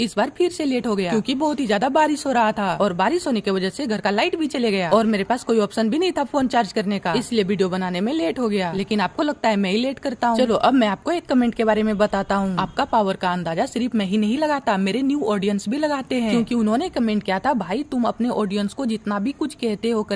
इस बार फिर से लेट हो गया क्योंकि बहुत ही ज्यादा बारिश हो रहा था और बारिश होने की वजह से घर का लाइट भी चले गया और मेरे पास कोई ऑप्शन भी नहीं था फोन चार्ज करने का इसलिए वीडियो बनाने में लेट हो गया लेकिन आपको लगता है मैं ही लेट करता हूँ चलो अब मैं आपको एक कमेंट के बारे में बताता हूँ आपका पावर का अंदाजा सिर्फ मैं ही नहीं लगाता मेरे न्यू ऑडियंस भी लगाते हैं क्यूँकी उन्होंने कमेंट किया था भाई तुम अपने ऑडियंस को जितना भी कुछ कहते हो